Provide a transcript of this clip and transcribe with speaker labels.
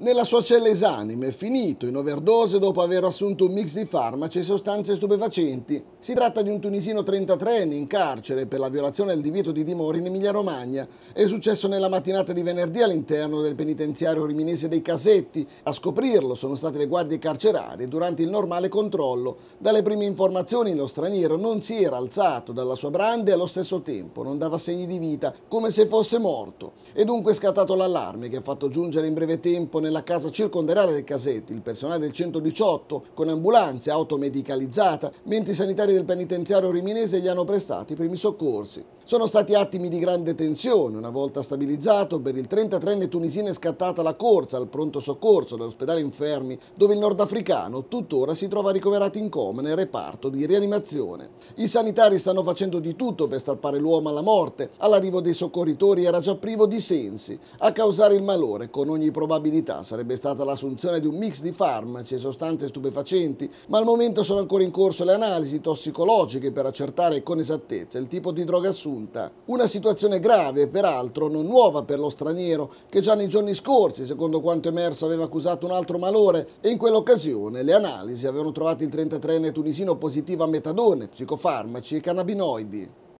Speaker 1: Nella sua cella esanime, finito in overdose dopo aver assunto un mix di farmaci e sostanze stupefacenti. Si tratta di un tunisino 33enne in carcere per la violazione del divieto di dimora in Emilia-Romagna. È successo nella mattinata di venerdì all'interno del penitenziario riminese dei Casetti. A scoprirlo sono state le guardie carcerarie durante il normale controllo. Dalle prime informazioni lo straniero non si era alzato dalla sua brande e allo stesso tempo non dava segni di vita, come se fosse morto. E dunque è scattato l'allarme che ha fatto giungere in breve tempo nel nella casa circondariale del Casetti, il personale del 118 con ambulanze, auto medicalizzata, mentre i sanitari del penitenziario riminese gli hanno prestato i primi soccorsi. Sono stati attimi di grande tensione, una volta stabilizzato per il 33enne tunisino è scattata la corsa al pronto soccorso dell'ospedale Infermi, dove il nordafricano tuttora si trova ricoverato in coma nel reparto di rianimazione. I sanitari stanno facendo di tutto per strappare l'uomo alla morte, all'arrivo dei soccorritori era già privo di sensi, a causare il malore con ogni probabilità sarebbe stata l'assunzione di un mix di farmaci e sostanze stupefacenti, ma al momento sono ancora in corso le analisi tossicologiche per accertare con esattezza il tipo di droga assunta. Una situazione grave peraltro non nuova per lo straniero, che già nei giorni scorsi, secondo quanto emerso, aveva accusato un altro malore e in quell'occasione le analisi avevano trovato il 33enne tunisino positivo a metadone, psicofarmaci e cannabinoidi.